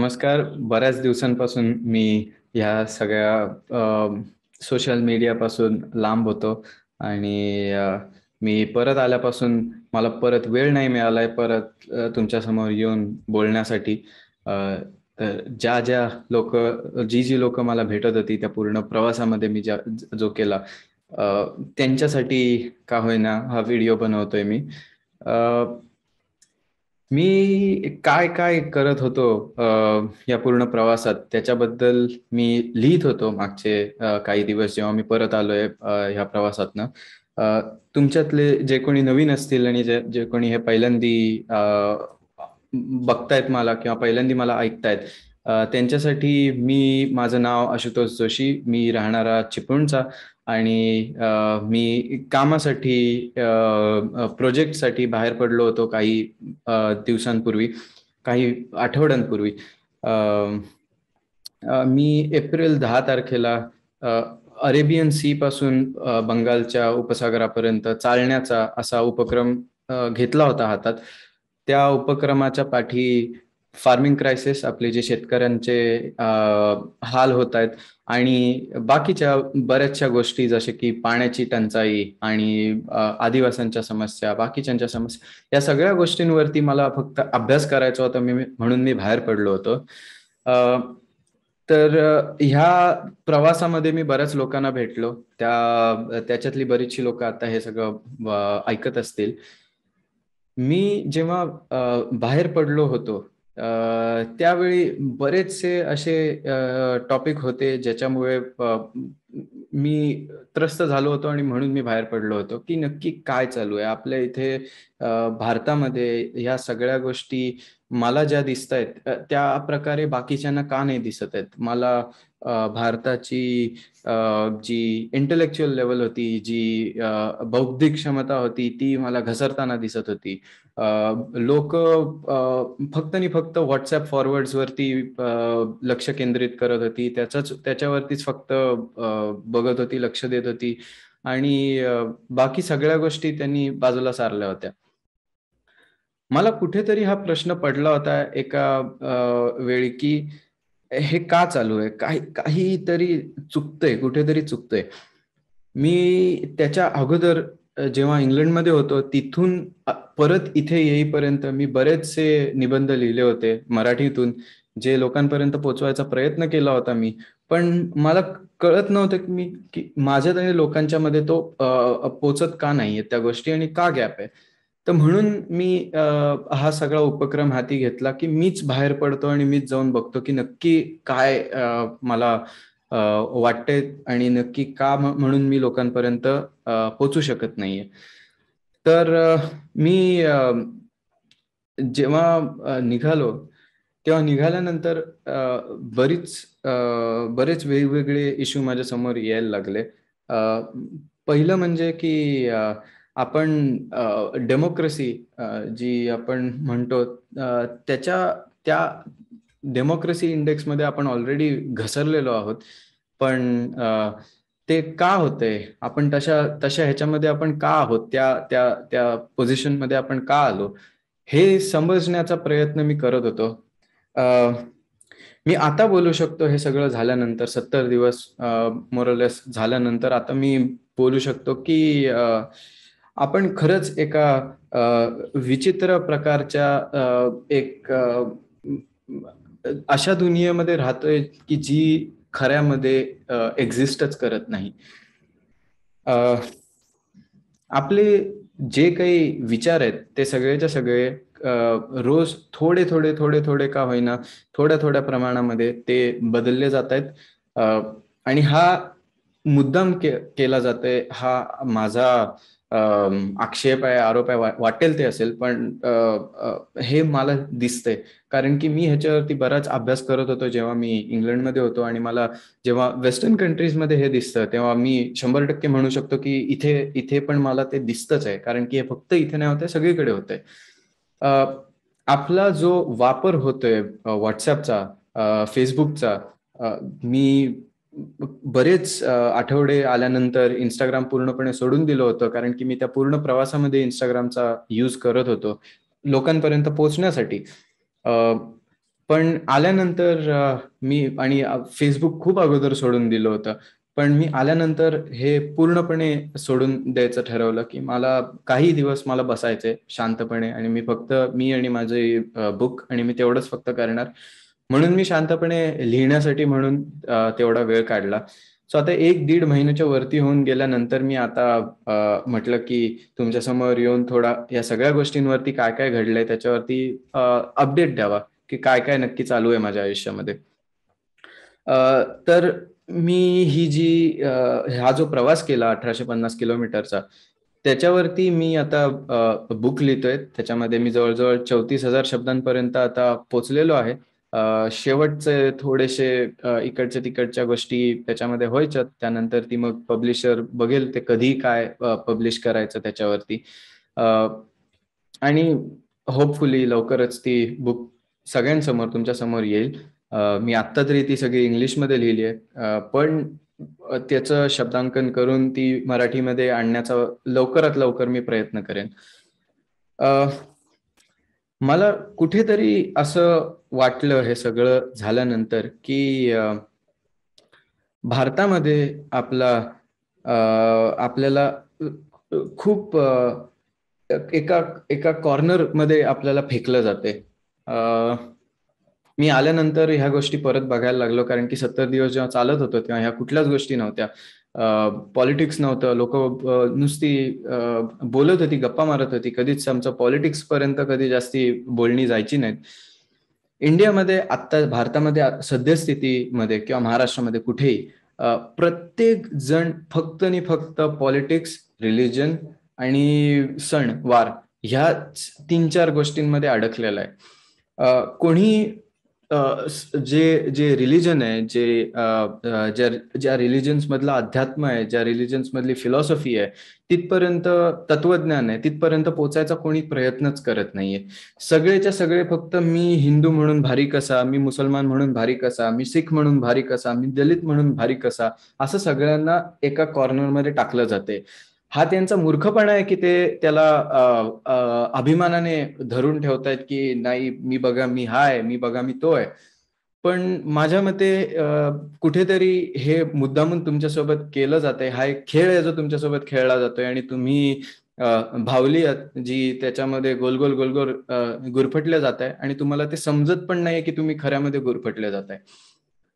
नमस्कार बऱ्याच दिवसांपासून मी ह्या सगळ्या सोशल मीडियापासून लांब होतो आणि मी परत आल्यापासून मला परत वेळ नाही मिळालाय परत तुमच्यासमोर येऊन बोलण्यासाठी तर ज्या ज्या लोक जी जी लोक मला भेटत होती त्या पूर्ण प्रवासामध्ये मी ज्या जो केला त्यांच्यासाठी का होईना हा व्हिडिओ बनवतोय मी मी काय काय करत होतो या पूर्ण प्रवासात त्याच्याबद्दल मी लिहित होतो मागचे काही दिवस जेव्हा मी परत आलोय ह्या प्रवासातनं तुमच्यातले जे कोणी नवीन असतील आणि जे जे कोणी हे पहिल्यांदी बघतायत मला किंवा पहिल्यांदी मला ऐकतायत त्यांच्यासाठी मी माझं नाव आशुतोष जोशी मी राहणारा चिपळूणचा आणि मी कामासाठी प्रोजेक्टसाठी बाहेर पडलो होतो काही दिवसांपूर्वी काही आठवड्यांपूर्वी मी एप्रिल दहा तारखेला अरेबियन सी पासून बंगालच्या उपसागरापर्यंत चालण्याचा असा उपक्रम घेतला होता हातात त्या उपक्रमाच्या पाठी फार्मिंग क्रायसिस आपले जे शेतकऱ्यांचे हाल होत आहेत आणि बाकीच्या बऱ्याचशा गोष्टी जसे की पाण्याची टंचाई आणि आदिवासांच्या समस्या बाकीच्यांच्या समस्या या सगळ्या गोष्टींवरती मला फक्त अभ्यास करायचा होता मी म्हणून मी बाहेर पडलो होतो तर ह्या प्रवासामध्ये मी बऱ्याच लोकांना भेटलो त्या त्याच्यातली बरीचशी लोक आता हे सगळं ऐकत असतील मी जेव्हा बाहेर पडलो होतो त्यावेळी बरेचसे असे टॉपिक होते ज्याच्यामुळे मी त्रस्त झालो होतो आणि म्हणून मी बाहेर पडलो होतो की नक्की काय चालू आहे आपल्या इथे भारतामध्ये ह्या सगळ्या गोष्टी मला ज्या दिसत आहेत त्या प्रकारे बाकीच्यांना का नाही दिसत आहेत मला भारताची जी इंटलेक्च्युअल लेवल होती जी बौद्धिक क्षमता होती ती मला घसरताना दिसत होती लोक फक्त आणि फक्त व्हॉट्सअप फॉरवर्ड्सवरती लक्ष केंद्रित करत होती त्याचाच त्याच्यावरतीच फक्त बघत होती लक्ष देत होती आणि बाकी सगळ्या गोष्टी त्यांनी बाजूला सारल्या होत्या मला कुठेतरी हा प्रश्न पडला होता एका वेळी की हे का चालू आहे काही काहीतरी चुकतंय कुठेतरी चुकतंय मी त्याच्या अगोदर जेव्हा इंग्लंडमध्ये होतो तिथून परत इथे येईपर्यंत मी बरेचसे निबंध लिहिले होते मराठीतून जे लोकांपर्यंत पोचवायचा प्रयत्न केला होता मी पण मला कळत नव्हतं की मी की माझ्या आणि लोकांच्या मध्ये तो पोचत का नाहीये त्या गोष्टी आणि का गॅप आहे तर म्हणून मी हा सगळा उपक्रम हाती घेतला की मीच बाहेर पडतो आणि मीच जाऊन बघतो की नक्की काय मला वाटते आणि नक्की का म्हणून मी लोकांपर्यंत पोचू शकत नाहीये तर मी जेव्हा निघालो तेव्हा निघाल्यानंतर बरीच बरेच वेगवेगळे इश्यू माझ्या समोर यायला लागले पहिलं म्हणजे की आपण डेमोक्रेसी जी आपण म्हणतो त्याच्या त्या डेमोक्रेसी इंडेक्समध्ये आपण ऑलरेडी घसरलेलो आहोत पण ते का होते आपण तशा तशा ह्याच्यामध्ये आपण का आहोत त्या त्या त्या पोझिशनमध्ये आपण का आलो हे समजण्याचा प्रयत्न मी करत होतो मी आता बोलू शकतो हे सगळं झाल्यानंतर सत्तर दिवस मोरलेस झाल्यानंतर आता मी बोलू शकतो की आपण खरंच एका विचित्र प्रकारच्या एक अशा दुनियेमध्ये राहतोय की जी खऱ्यामध्ये एक्झिस्टच करत नाही आपले जे काही विचार आहेत ते सगळेच्या सगळे रोज थोडे थोडे थोडे थोडे का होईना थोड्या थोड्या प्रमाणामध्ये ते बदलले जात आहेत आणि हा मुद्दाम के केला जातोय हा माझा आक्षेप आहे आरोप आहे वाटेल ते असेल पण हे मला दिसतंय कारण की मी ह्याच्यावरती बराच अभ्यास करत होतो जेव्हा मी इंग्लंडमध्ये होतो आणि मला जेव्हा वेस्टर्न कंट्रीजमध्ये हे दिसतं तेव्हा मी शंभर टक्के म्हणू शकतो की इथे इथे पण मला ते दिसतच आहे कारण की हे फक्त इथे नाही होते सगळीकडे होते आपला जो वापर होतोय व्हॉट्सअपचा फेसबुकचा मी बरेच आठवडे आल्यानंतर इंस्टाग्राम पूर्णपणे सोडून दिलं होतं कारण की मी त्या पूर्ण प्रवासामध्ये इंस्टाग्रामचा यूज करत होतो लोकांपर्यंत पोहोचण्यासाठी पण आल्यानंतर मी आणि फेसबुक खूप अगोदर सोडून दिलं होतं पण मी आल्यानंतर हे पूर्णपणे सोडून द्यायचं ठरवलं की मला काही दिवस मला बसायचे शांतपणे आणि मी फक्त मी आणि माझे बुक आणि मी तेवढंच फक्त करणार म्हणून मी शांतपणे लिहिण्यासाठी म्हणून तेवढा वेळ काढला सो आता एक दीड महिन्याच्या वरती होऊन गेल्यानंतर मी आता म्हटलं की तुमच्या समोर येऊन थोडा या सगळ्या गोष्टींवरती काय काय घडलंय त्याच्यावरती अपडेट द्यावा की काय काय नक्की चालू आहे माझ्या आयुष्यामध्ये तर मी ही जी हा जो प्रवास केला अठराशे पन्नास किलोमीटरचा त्याच्यावरती मी आता बुक लिहितोय त्याच्यामध्ये मी जवळजवळ चौतीस हजार शब्दांपर्यंत आता पोचलेलो आहे शेवटचे थोडेसे इकडच्या तिकडच्या गोष्टी त्याच्यामध्ये व्हायच्या त्यानंतर ती मग पब्लिशर बघेल ते कधी काय पब्लिश करायचं त्याच्यावरती आणि होपफुली लवकरच ती बुक सगळ्यांसमोर तुमच्या समोर येईल मी आत्ता तरी ती सगळी इंग्लिशमध्ये लिहिली आहे पण त्याचं शब्दांकन करून ती मराठीमध्ये आणण्याचा लवकरात लवकर मी प्रयत्न करेन मला कुठेतरी असं वाटलं हे सगळं झाल्यानंतर की भारतामध्ये आपला आपल्याला खूप एका एका कॉर्नर मध्ये आपल्याला फेकलं जाते मी आल्यानंतर ह्या गोष्टी परत बघायला लागलो कारण की सत्तर दिवस जेव्हा चालत होतो तेव्हा ह्या कुठल्याच गोष्टी नव्हत्या पॉलिटिक्स नव्हतं लोक नुसती बोलत होती गप्पा मारत होती कधीच आमचं पॉलिटिक्स पर्यंत कधी जास्ती बोलणी जायची नाहीत इंडियामध्ये आत्ता भारतामध्ये सद्यस्थितीमध्ये किंवा महाराष्ट्रामध्ये कुठेही प्रत्येक जण फक्त आणि फक्त पॉलिटिक्स रिलिजन आणि सण वार ह्या तीन चार गोष्टींमध्ये अडकलेला आहे कोणी जे जे रिलीजन आहे जे ज्या ज्या रिलिजन्स मधला अध्यात्म आहे ज्या रिलीजन्स मधली फिलॉसॉफी आहे तिथपर्यंत तत्वज्ञान आहे तिथपर्यंत पोचायचा कोणी प्रयत्नच करत नाहीये सगळेच्या सगळे फक्त मी हिंदू म्हणून भारी कसा मी मुसलमान म्हणून भारी कसा मी सिख म्हणून भारी कसा मी दलित म्हणून भारी कसा असं सगळ्यांना एका कॉर्नरमध्ये टाकलं जाते हा त्यांचा मूर्खपणा आहे की ते त्याला अभिमानाने धरून ठेवतायत की नाही मी बघा मी हा आहे मी बघा मी तो आहे पण माझ्या मते कुठेतरी हे मुद्दामून तुमच्यासोबत केलं जाते हा एक खेळ आहे जो तुमच्यासोबत खेळला जातोय आणि तुम्ही भावली जी त्याच्यामध्ये गोल गोल गोलगोल गुरफटल्या जात आहे आणि तुम्हाला ते समजत पण नाही की तुम्ही खऱ्यामध्ये गुरफटले जात आहे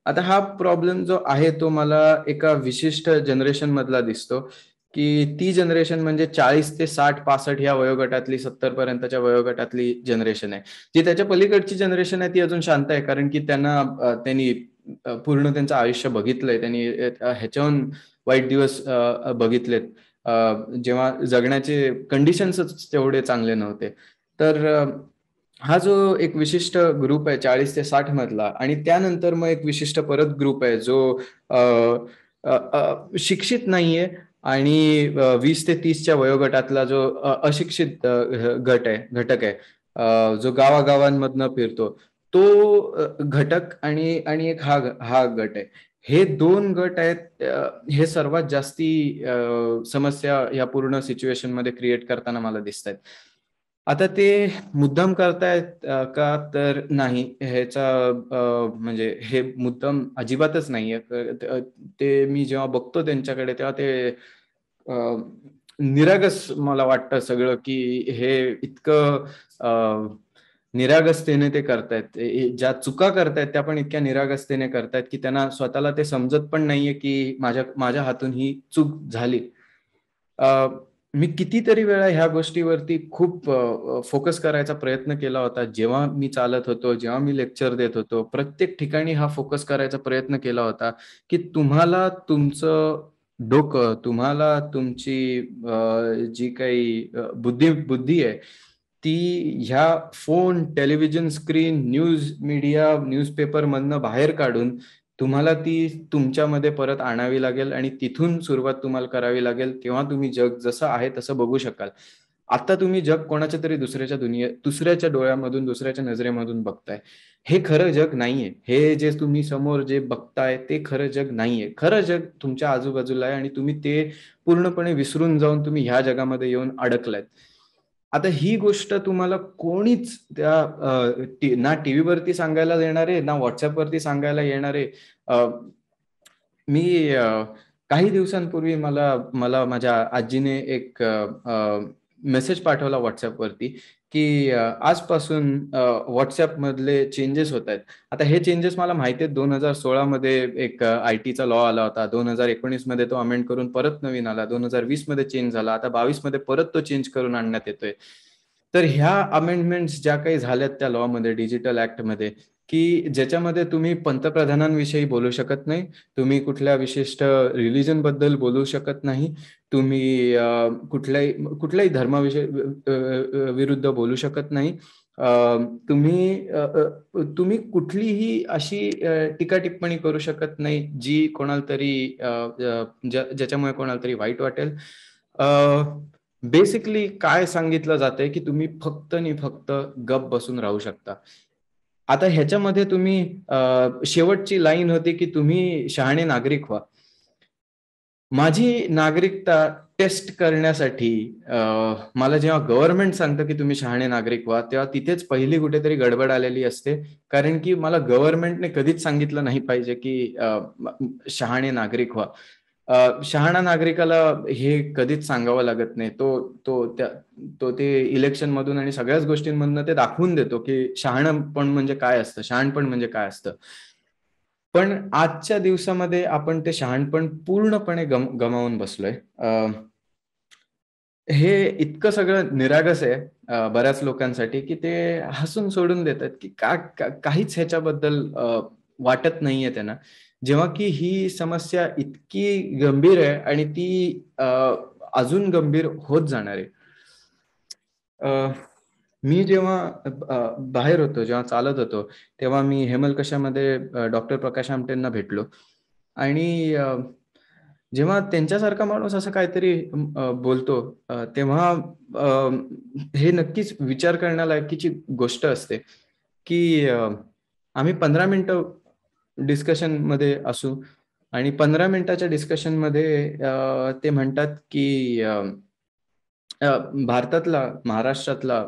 आता हा प्रॉब्लेम जो आहे तो मला एका विशिष्ट जनरेशन मधला दिसतो की ती जनरेशन म्हणजे चाळीस ते साठ पासष्ट या वयोगटातली सत्तर पर्यंतच्या वयोगटातली जनरेशन आहे जी त्याच्या पलीकडची जनरेशन आहे ती अजून शांत आहे कारण की त्यांना त्यांनी पूर्ण त्यांचं आयुष्य बघितलंय त्यांनी ह्याच्याहून वाईट दिवस बघितलेत जेव्हा जगण्याचे कंडिशन्सच तेवढे चांगले नव्हते तर हा जो एक विशिष्ट ग्रुप आहे चाळीस ते साठ मधला आणि त्यानंतर मग एक विशिष्ट परत ग्रुप आहे जो आ, आ, आ, शिक्षित नाहीये आणि वीस ते तीसच्या वयोगटातला जो अशिक्षित गट आहे घटक आहे जो गावागावांमधनं फिरतो तो घटक आणि आणि एक हा हा गट आहे हे दोन गट आहेत हे सर्वात जास्ती समस्या या पूर्ण सिच्युएशन मध्ये क्रिएट करताना मला दिसत आहेत आता ते मुद्दाम करतायत का तर नाही ह्याचा म्हणजे हे मुद्दाम अजिबातच नाहीये ते मी जेव्हा बघतो त्यांच्याकडे तेव्हा ते निरागस मला वाटतं सगळं की हे इतकं निरागसतेने ते करतायत ज्या चुका करतायत त्या पण इतक्या निरागसतेने करतायत की त्यांना स्वतःला ते समजत पण नाहीये की माझ्या माझ्या हातून ही चूक झाली मी कितीतरी वेळा ह्या गोष्टीवरती खूप फोकस करायचा प्रयत्न केला होता जेव्हा मी चालत होतो जेव्हा मी लेक्चर देत होतो प्रत्येक ठिकाणी हा फोकस करायचा प्रयत्न केला होता की तुम्हाला तुमचं डोक तुम्हाला तुमची जी काही बुद्धी बुद्धी आहे ती ह्या phone television screen news media newspaper मधनं बाहेर काढून तुम्हाला ती तुमच्यामध्ये परत आणावी लागेल आणि तिथून सुरुवात तुम्हाला करावी लागेल तेव्हा तुम्ही जग जसं आहे तसं बघू शकाल आता तुम्ही जग कोणाच्या तरी दुसऱ्याच्या दुनिये दुसऱ्याच्या डोळ्यामधून दुसऱ्याच्या नजरेमधून बघताय हे खरं जग नाहीये हे जे तुम्ही समोर जे बघताय ते खरं जग नाहीये खरं जग तुमच्या आजूबाजूला आहे आणि तुम्ही ते पूर्णपणे विसरून जाऊन तुम्ही ह्या जगामध्ये येऊन अडकलायत आता ही गोष्ट तुम्हाला कोणीच त्या ना टीव्हीवरती सांगायला येणार आहे ना व्हॉट्सअपवरती सांगायला येणारे मी काही दिवसांपूर्वी मला मला माझ्या आजीने एक आ, मेसेज पाठवला व्हॉट्सअपवरती की आजपासून व्हॉट्सअपमधले चेंजेस होत आहेत आता हे चेंजेस मला माहिती आहेत दोन हजार सोळामध्ये एक आय टीचा लॉ आला होता दोन हजार मध्ये तो अमेंड करून परत नवीन आला दोन हजार मध्ये चेंज झाला आता बावीसमध्ये परत तो चेंज करून आणण्यात येतोय तर ह्या अमेंडमेंट्स ज्या काही झाल्यात त्या लॉमध्ये डिजिटल ऍक्टमध्ये की ज्याच्यामध्ये तुम्ही पंतप्रधानांविषयी बोलू शकत नाही तुम्ही कुठल्या विशिष्ट रिलिजन बद्दल बोलू शकत नाही तुम्ही कुठल्याही कुठल्याही धर्माविषयी विरुद्ध बोलू शकत नाही तुम्ही तुम्ही कुठलीही अशी टीका टिप्पणी करू शकत नाही जी कोणाला तरी ज्याच्यामुळे कोणाला तरी वाईट वाटेल बेसिकली काय सांगितलं जाते की तुम्ही फक्त आणि फक्त गप बसून राहू शकता आता ह्याच्यामध्ये तुम्ही शेवटची लाईन होती की तुम्ही शहाणे नागरिक व्हा माझी नागरिकता टेस्ट करण्यासाठी मला जेव्हा गव्हर्नमेंट सांगतं की तुम्ही शहाणे नागरिक व्हा तेव्हा तिथेच पहिली कुठेतरी गडबड आलेली असते कारण की मला गव्हर्नमेंटने कधीच सांगितलं नाही पाहिजे की शहाणे नागरिक व्हा शहाणा नागरिकाला हे कधीच सांगावं लागत नाही तो तो त्या तो ते इलेक्शन मधून आणि सगळ्याच गोष्टींमधनं ते दाखवून देतो की पण म्हणजे काय असतं शहाणपण म्हणजे काय असतं पण आजच्या दिवसामध्ये आपण ते शहाणपण पूर्णपणे गम गमावून बसलोय हे इतकं सगळं निरागस आहे बऱ्याच लोकांसाठी की ते हसून सोडून देतात की का काहीच ह्याच्याबद्दल वाटत नाहीये त्यांना जेव्हा की ही समस्या इतकी गंभीर आहे आणि ती अजून गंभीर होत जाणार आहे मी जेव्हा बाहेर होतो जेव्हा चालत होतो तेव्हा मी हेमलकशामध्ये डॉक्टर प्रकाश आमटेंना भेटलो आणि जेव्हा त्यांच्यासारखा माणूस असं काहीतरी बोलतो तेव्हा हे नक्कीच विचार करण्यालायकीची गोष्ट असते की आम्ही पंधरा मिनिटं डिस्कशन मध्ये असू आणि पंधरा मिनिटाच्या डिस्कशन मध्ये ते म्हणतात की भारतातला महाराष्ट्रातला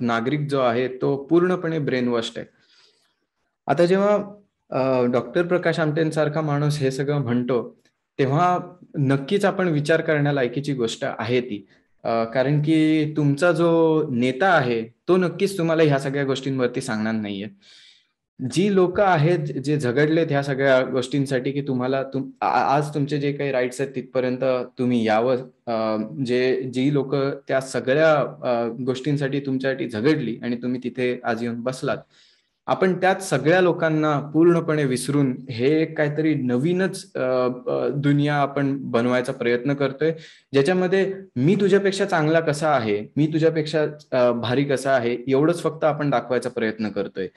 नागरिक जो आहे तो पूर्णपणे ब्रेनवॉश्ड आहे आता जेव्हा डॉक्टर प्रकाश आमटेंसारखा माणूस हे सगळं म्हणतो तेव्हा नक्कीच आपण विचार करण्यालायकीची गोष्ट आहे ती कारण की तुमचा जो नेता आहे तो नक्कीच तुम्हाला ह्या सगळ्या गोष्टींवरती सांगणार नाहीये जी लोक आहेत जे झगडलेत ह्या सगळ्या गोष्टींसाठी की तुम्हाला तुम आज तुमचे जे काही राईट्स आहेत तिथपर्यंत तुम्ही यावं जे जी लोक त्या सगळ्या गोष्टींसाठी तुमच्यासाठी झगडली आणि तुम्ही तिथे आज येऊन बसलात आपण त्यात सगळ्या लोकांना पूर्णपणे विसरून हे एक काहीतरी नवीनच दुनिया आपण बनवायचा प्रयत्न करतोय ज्याच्यामध्ये मी तुझ्यापेक्षा चांगला कसा आहे मी तुझ्यापेक्षा भारी कसा आहे एवढंच फक्त आपण दाखवायचा प्रयत्न करतोय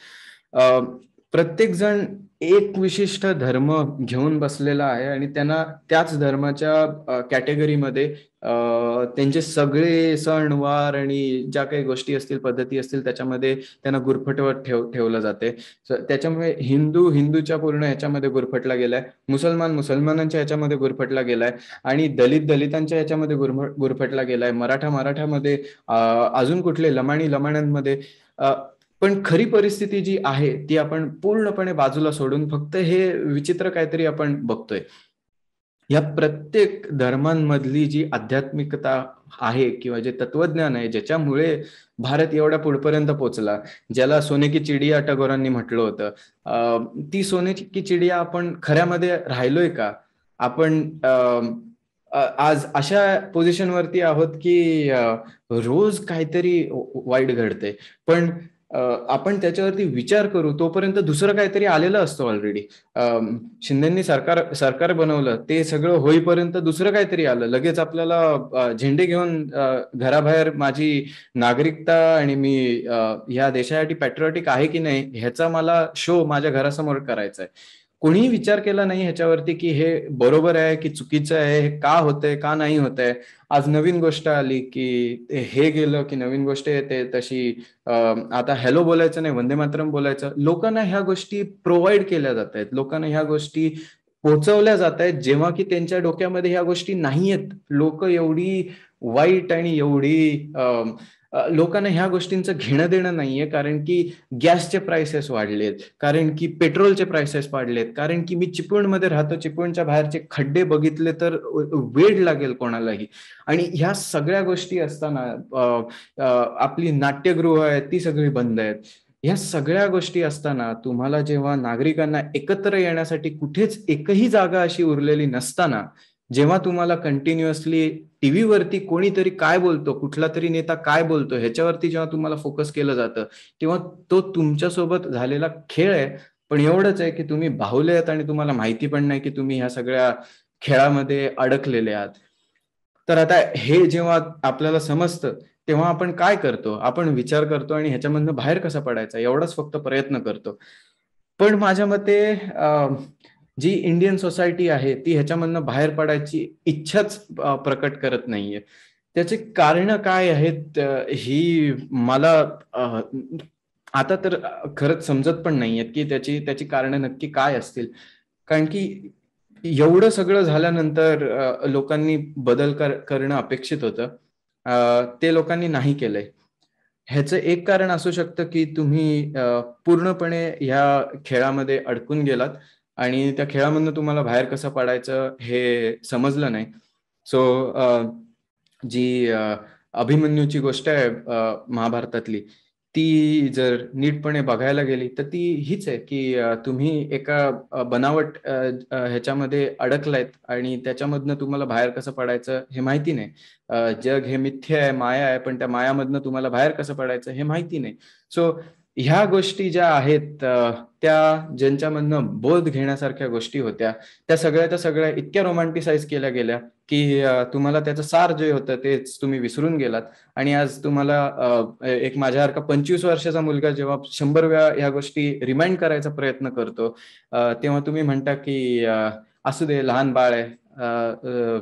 प्रत्येकजण एक विशिष्ट धर्म घेऊन बसलेला आहे आणि त्यांना त्याच धर्माच्या कॅटेगरीमध्ये त्यांचे सगळे सणवार आणि ज्या काही गोष्टी असतील पद्धती असतील त्याच्यामध्ये त्यांना गुरफटवत ठेव ठेवलं जाते त्याच्यामुळे हिंदू हिंदूच्या पूर्ण ह्याच्यामध्ये गुरफटला गेलाय मुसलमान मुसलमानांच्या ह्याच्यामध्ये गुरफटला गेलाय आणि दलित दलितांच्या ह्याच्यामध्ये गुरफटला गेलाय मराठा मराठामध्ये अजून कुठले लमाणी लमाण्यांमध्ये पण खरी परिस्थिती जी आहे ती आपण पूर्णपणे बाजूला सोडून फक्त हे विचित्र काहीतरी आपण बघतोय या प्रत्येक धर्मांमधली जी आध्यात्मिकता आहे किंवा जे तत्वज्ञान आहे ज्याच्यामुळे भारत एवढा पुढपर्यंत पोहोचला ज्याला सोने की चिडिया टगोरांनी म्हटलं होतं ती सोने की चिडिया आपण खऱ्यामध्ये राहिलोय का आपण आज अशा पोझिशनवरती आहोत की रोज काहीतरी वाईट घडते पण आपण त्याच्यावरती विचार करू तोपर्यंत दुसरं काहीतरी आलेलं असतं ऑलरेडी शिंदेनी सरकार सरकार बनवलं ते सगळं होईपर्यंत दुसरं काहीतरी आलं लगेच आपल्याला झेंडे घेऊन घराबाहेर माझी नागरिकता आणि मी ह्या देशासाठी पॅट्रिओटिक आहे की नाही ह्याचा मला शो माझ्या घरासमोर करायचा आहे कोणीही विचार केला नाही ह्याच्यावरती की हे बरोबर आहे की चुकीचं आहे हे का होतंय का नाही होत आहे आज नवीन गोष्ट आली की हे गेलं की नवीन गोष्ट येते तशी आता हॅलो बोलायचं नाही वंदे मातरम बोलायचं लोकांना ह्या गोष्टी प्रोव्हाइड केल्या जात आहेत लोकांना ह्या गोष्टी पोचवल्या जात आहेत जेव्हा की त्यांच्या डोक्यामध्ये ह्या गोष्टी नाही आहेत लोक एवढी वाईट आणि एवढी लोकांना ह्या गोष्टींचं घेणं देणं नाहीये कारण की गॅसचे प्राइसेस वाढलेत कारण की पेट्रोलचे प्राइसेस वाढलेत कारण की मी चिपळूणमध्ये राहतो चिपळूणच्या बाहेरचे खड्डे बघितले तर वेळ लागेल कोणालाही आणि ह्या सगळ्या गोष्टी असताना आपली नाट्यगृह आहेत ती सगळी बंद आहेत ह्या सगळ्या गोष्टी असताना तुम्हाला जेव्हा नागरिकांना एकत्र येण्यासाठी कुठेच एकही जागा अशी उरलेली नसताना जेव्हा तुम्हाला कंटिन्युअसली टीव्हीवरती कोणीतरी काय बोलतो कुठला तरी नेता काय बोलतो ह्याच्यावरती जेव्हा तुम्हाला फोकस केलं जातं तेव्हा तो तुमच्यासोबत झालेला खेळ आहे पण एवढंच आहे की तुम्ही भावले आहात आणि तुम्हाला माहिती पण नाही की तुम्ही ह्या सगळ्या खेळामध्ये अडकलेले आहात तर आता हे जेव्हा आपल्याला समजतं तेव्हा आपण काय करतो आपण विचार करतो आणि ह्याच्यामधनं बाहेर कसा पडायचा एवढाच फक्त प्रयत्न करतो पण माझ्या मते जी इंडियन सोसायटी आहे ती ह्याच्यामधनं बाहेर पडायची इच्छाच प्रकट करत नाहीये त्याचे कारण काय आहेत ही मला आता तर खरंच समजत पण नाहीयेत की त्याची त्याची कारण नक्की काय असतील कारण की एवढं सगळं झाल्यानंतर लोकांनी बदल कर करणं अपेक्षित होतं ते लोकांनी नाही केलंय ह्याचं एक कारण असू शकतं की तुम्ही पूर्णपणे ह्या खेळामध्ये अडकून गेलात आणि त्या खेळामधनं तुम्हाला बाहेर कसं पडायचं हे समजलं नाही सो जी अभिमन्यूची गोष्ट आहे महाभारतातली ती जर नीटपणे बघायला गेली तर ती हीच आहे की तुम्ही एका बनावट ह्याच्यामध्ये अडकलायत आणि त्याच्यामधनं तुम्हाला बाहेर कसं पडायचं हे माहिती नाही जग हे मिथ्य आहे माया आहे पण त्या मायामधनं तुम्हाला बाहेर कसं पडायचं हे माहिती नाही सो ह्या गोष्टी ज्या आहेत त्या ज्यांच्यामधनं बोध घेण्यासारख्या गोष्टी होत्या त्या सगळ्या त्या सगळ्या इतक्या रोमॅन्टिसाइज केल्या गेल्या की तुम्हाला त्याचं सार जे होतं तेच तुम्ही विसरून गेलात आणि आज तुम्हाला एक माझ्यासारखा पंचवीस वर्षाचा मुलगा जेव्हा शंभर वेळा ह्या गोष्टी रिमाइंड करायचा प्रयत्न करतो तेव्हा तुम्ही म्हणता की असू दे लहान बाळ आहे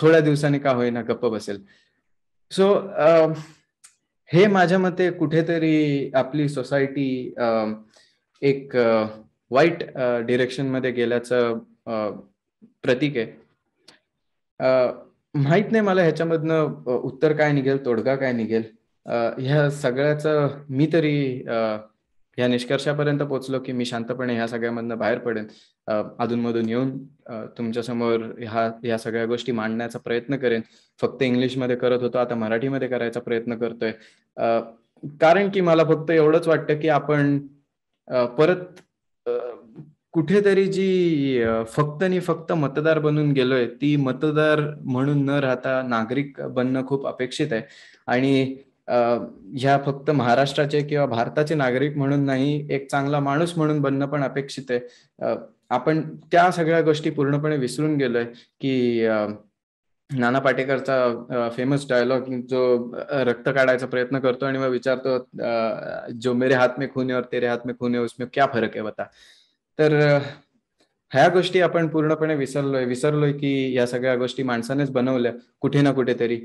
थोड्या दिवसांनी का होईना गप्प बसेल सो so, हे माझ्या मते कुठेतरी आपली सोसायटी एक वाईट डिरेक्शन मध्ये गेल्याचं प्रतीक आहे माहित नाही मला ह्याच्यामधनं उत्तर काय निघेल तोडगा काय निघेल ह्या सगळ्याचं मी तरी ह्या निष्कर्षापर्यंत पोहोचलो की मी शांतपणे ह्या सगळ्यामधनं बाहेर पडेन अधूनमधून येऊन तुमच्यासमोर ह्या ह्या सगळ्या गोष्टी मांडण्याचा प्रयत्न करेन फक्त इंग्लिशमध्ये करत होतो आता मराठीमध्ये करायचा प्रयत्न करतोय कारण की मला फक्त एवढंच वाटतं की आपण परत कुठेतरी जी फक्त आणि फक्त मतदार बनून गेलोय ती मतदार म्हणून न राहता नागरिक बनणं खूप अपेक्षित आहे आणि ह्या फक्त महाराष्ट्राचे किंवा भारताचे नागरिक म्हणून नाही एक चांगला माणूस म्हणून बनणं पण अपेक्षित आहे आपण त्या सगळ्या गोष्टी पूर्णपणे विसरून गेलोय की नाना पाटेकरचा फेमस डायलॉग जो रक्त काढायचा प्रयत्न करतो आणि मग विचारतो जो मेरे हात में खून है और तेरे हात में खून है उसमें क्या फरक आहे बता तर ह्या गोष्टी आपण पूर्णपणे विसरलोय विसरलोय की या सगळ्या गोष्टी माणसानेच बनवल्या कुठे ना कुठेतरी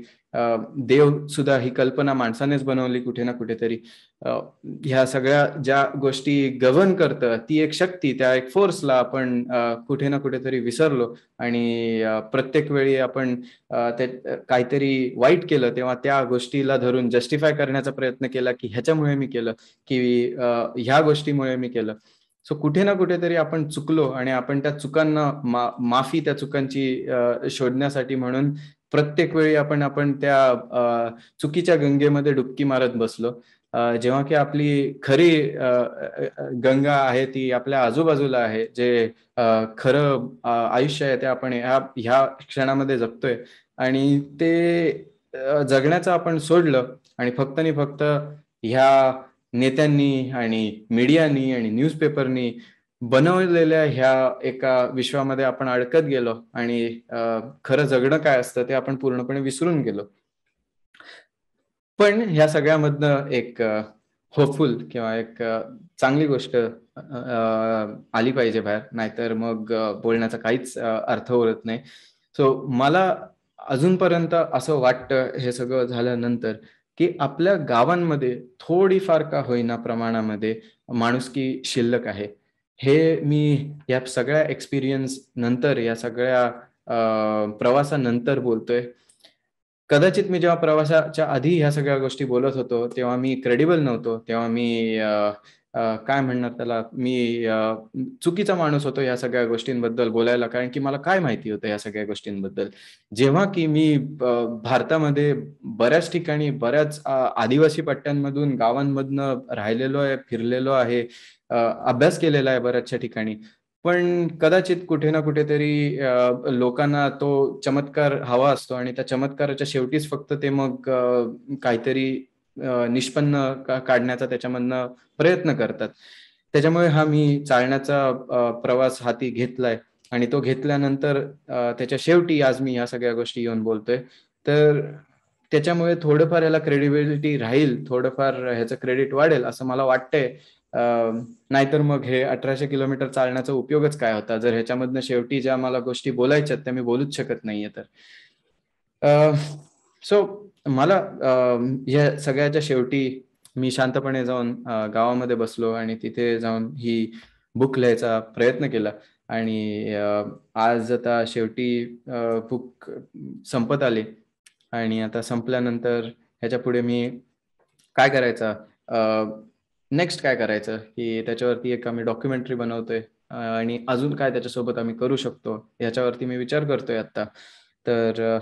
देव सुद्धा ही कल्पना माणसानेच बनवली कुठे ना कुठेतरी ह्या सगळ्या ज्या गोष्टी गव्हर्न करतं ती एक शक्ती त्या एक फोर्सला आपण कुठे ना कुठेतरी विसरलो आणि प्रत्येक वेळी आपण ते काहीतरी वाईट केलं तेव्हा त्या गोष्टीला धरून जस्टिफाय करण्याचा प्रयत्न केला की ह्याच्यामुळे मी केलं की ह्या गोष्टीमुळे मी केलं सो कुठे ना कुठेतरी आपण चुकलो आणि आपण त्या चुकांना मा, माफी त्या चुकांची शोधण्यासाठी म्हणून प्रत्येक वेळी आपण आपण त्या चुकीच्या गंगेमध्ये डुबकी मारत बसलो जेव्हा की आपली खरी गंगा आहे ती आपल्या आजूबाजूला आहे जे खरं आयुष्य आहे ते आपण ह्या ह्या क्षणामध्ये जगतोय आणि ते जगण्याचं आपण सोडलं आणि फक्त आणि फक्त ह्या नेत्यांनी आणि मीडियानी आणि न्यूजपेपरनी बनवलेल्या ह्या एका विश्वामध्ये आपण अडकत गेलो आणि खरं जगणं काय असतं ते आपण पूर्णपणे विसरून गेलो पण ह्या सगळ्यामधनं एक होपफुल किंवा एक चांगली गोष्ट आली पाहिजे बाहेर नाहीतर मग बोलण्याचा काहीच अर्थ उरत नाही सो मला अजूनपर्यंत असं वाटतं हे सगळं झाल्यानंतर की आपल्या गावांमध्ये थोडीफार का होईना प्रमाणामध्ये माणुसकी शिल्लक आहे हे मी या सगळ्या एक्सपिरियन्स नंतर या सगळ्या प्रवासानंतर बोलतोय कदाचित मी जेव्हा प्रवासाच्या आधी ह्या सगळ्या गोष्टी बोलत होतो तेव्हा मी क्रेडिबल नव्हतो तेव्हा मी काय म्हणणार त्याला मी चुकीचा माणूस होतो या सगळ्या गोष्टींबद्दल बोलायला कारण की मला काय माहिती होतं या सगळ्या गोष्टींबद्दल जेव्हा की मी भारतामध्ये बऱ्याच ठिकाणी बऱ्याच आदिवासी पट्ट्यांमधून गावांमधनं राहिलेलो आहे फिरलेलो आहे अभ्यास केलेला आहे बऱ्याचशा ठिकाणी पण कदाचित कुठे ना कुठेतरी लोकांना तो चमत्कार हवा असतो आणि त्या चमत्काराच्या शेवटीच फक्त ते मग काहीतरी निष्पन्न काढण्याचा त्याच्यामधनं प्रयत्न करतात त्याच्यामुळे हा मी चालण्याचा प्रवास हाती घेतलाय आणि तो घेतल्यानंतर त्याच्या शेवटी आज मी या सगळ्या गोष्टी येऊन बोलतोय तर त्याच्यामुळे थोडंफार याला क्रेडिबिलिटी राहील थोडंफार ह्याचं क्रेडिट वाढेल असं मला वाटतंय नाहीतर मग हे अठराशे किलोमीटर चालण्याचा उपयोगच काय होता जर ह्याच्यामधनं शेवटी ज्या मला गोष्टी बोलायच्यात त्या मी बोलूच शकत नाहीये तर सो मला या सगळ्याच्या शेवटी मी शांतपणे जाऊन गावामध्ये बसलो आणि तिथे जाऊन ही बुक लिहायचा प्रयत्न केला आणि आज आता शेवटी बुक संपत आली आणि आता संपल्यानंतर ह्याच्या पुढे मी काय करायचा नेक्स्ट काय करायचं की त्याच्यावरती एक आम्ही डॉक्युमेंटरी बनवतोय आणि अजून काय त्याच्यासोबत आम्ही करू शकतो ह्याच्यावरती मी विचार करतोय आता तर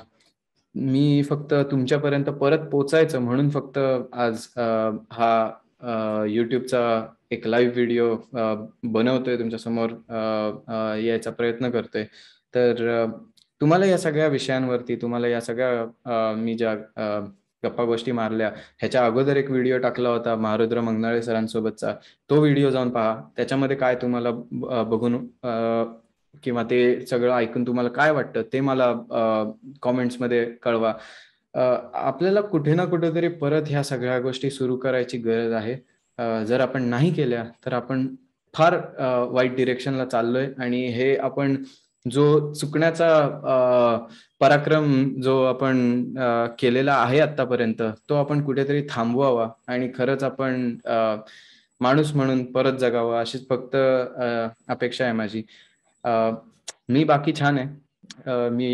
मी फक्त तुमच्यापर्यंत परत पोचायचं म्हणून फक्त आज हा युट्यूबचा एक लाईव्ह व्हिडिओ बनवतोय तुमच्या समोर यायचा प्रयत्न करतोय तर तुम्हाला या सगळ्या विषयांवरती तुम्हाला या सगळ्या मी ज्या गप्पा गोष्टी मारल्या ह्याच्या अगोदर एक व्हिडिओ टाकला होता महारुद्र मंगनाळे सरांसोबतचा तो व्हिडिओ जाऊन पहा त्याच्यामध्ये काय तुम्हाला बघून किंवा ते सगळं ऐकून तुम्हाला काय वाटतं ते मला कॉमेंट्समध्ये कळवा आपल्याला कुठे ना कुठेतरी परत ह्या सगळ्या गोष्टी सुरू करायची गरज आहे जर आपण नाही केल्या तर आपण फार वाईट डिरेक्शनला चाललोय आणि हे आपण जो चुकण्याचा पराक्रम जो आपण केलेला आहे आतापर्यंत तो आपण कुठेतरी थांबवावा आणि खरंच आपण माणूस म्हणून परत जगावा अशीच फक्त अपेक्षा आहे माझी मी बाकी छान आहे मी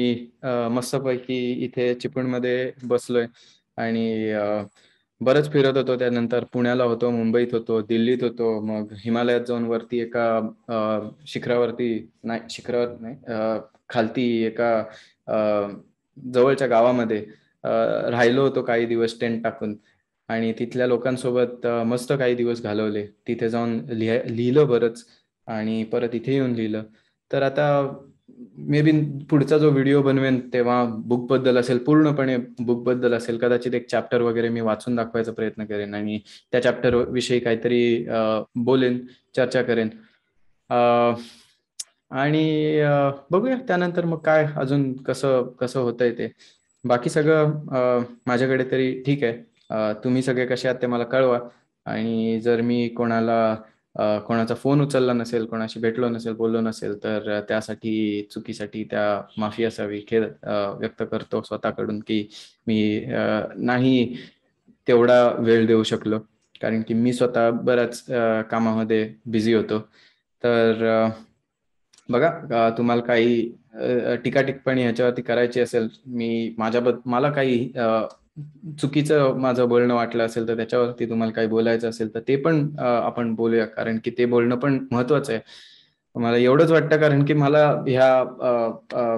पैकी इथे चिपळूणमध्ये बसलोय आणि बरच फिरत होतो त्यानंतर पुण्याला होतो मुंबईत होतो दिल्लीत होतो मग हिमालयात जाऊन वरती एका शिखरावरती नाही शिखरावर नाही खालती एका जवळच्या गावामध्ये राहिलो होतो काही दिवस टेंट टाकून आणि तिथल्या लोकांसोबत मस्त काही दिवस घालवले तिथे जाऊन लिह लिहिलं बरंच आणि परत इथे येऊन लिहिलं तर आता मे बी पुढचा जो व्हिडिओ बनवेन तेव्हा बुक बद्दल असेल पूर्णपणे बुक बद्दल असेल कदाचित एक चॅप्टर वगैरे मी वाचून दाखवायचा प्रयत्न करेन आणि त्या चॅप्टर विषयी काहीतरी बोलेन चर्चा करेन आणि बघूया त्यानंतर मग काय अजून कसं कसं आहे ते बाकी सगळं माझ्याकडे तरी ठीक आहे तुम्ही सगळे कसे आहात ते मला कळवा आणि जर मी कोणाला कोणाचा फोन उचलला नसेल कोणाशी भेटलो नसेल बोललो नसेल तर त्यासाठी चुकीसाठी त्या माफी असावी खेद व्यक्त करतो स्वतःकडून की मी नाही तेवढा वेळ देऊ शकलो कारण की मी स्वतः बऱ्याच कामामध्ये बिझी होतो तर बघा तुम्हाला काही टीका टिकपणी ह्याच्यावरती करायची असेल मी माझ्या मला काही चुकीचं माझं बोलणं वाटलं असेल तर त्याच्यावरती तुम्हाला काही बोलायचं असेल तर ते पण आपण बोलूया कारण की ते बोलणं पण महत्वाचं आहे मला एवढंच वाटतं कारण की मला ह्या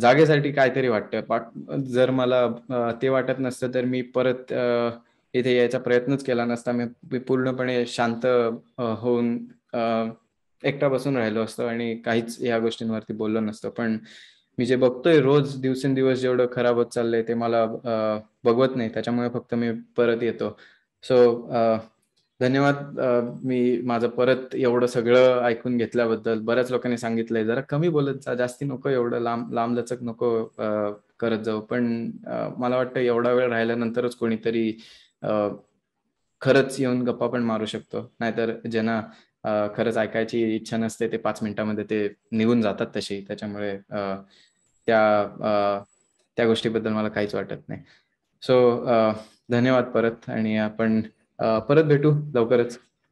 जागेसाठी काहीतरी वाटतं जर मला ते वाटत नसतं तर मी परत इथे यायचा प्रयत्नच केला नसता मी पूर्णपणे शांत होऊन एकटा बसून राहिलो असतो आणि काहीच या गोष्टींवरती बोललो नसतो पण मी जे बघतोय रोज दिवसेंदिवस जेवढं खराब होत चाललंय ते मला बघवत नाही त्याच्यामुळे फक्त मी परत येतो सो धन्यवाद मी माझं परत एवढं सगळं ऐकून घेतल्याबद्दल बऱ्याच लोकांनी सांगितलंय जरा कमी बोलत जा जास्ती नको एवढं लांब लांब लचक नको करत जाऊ पण मला वाटतं एवढा वेळ राहिल्यानंतरच कोणीतरी खरंच येऊन गप्पा पण मारू शकतो नाहीतर ज्यांना खरंच ऐकायची इच्छा नसते ते पाच मिनिटांमध्ये ते निघून जातात तशी त्याच्यामुळे त्या त्या गोष्टीबद्दल मला काहीच वाटत नाही सो धन्यवाद परत आणि आपण परत भेटू लवकरच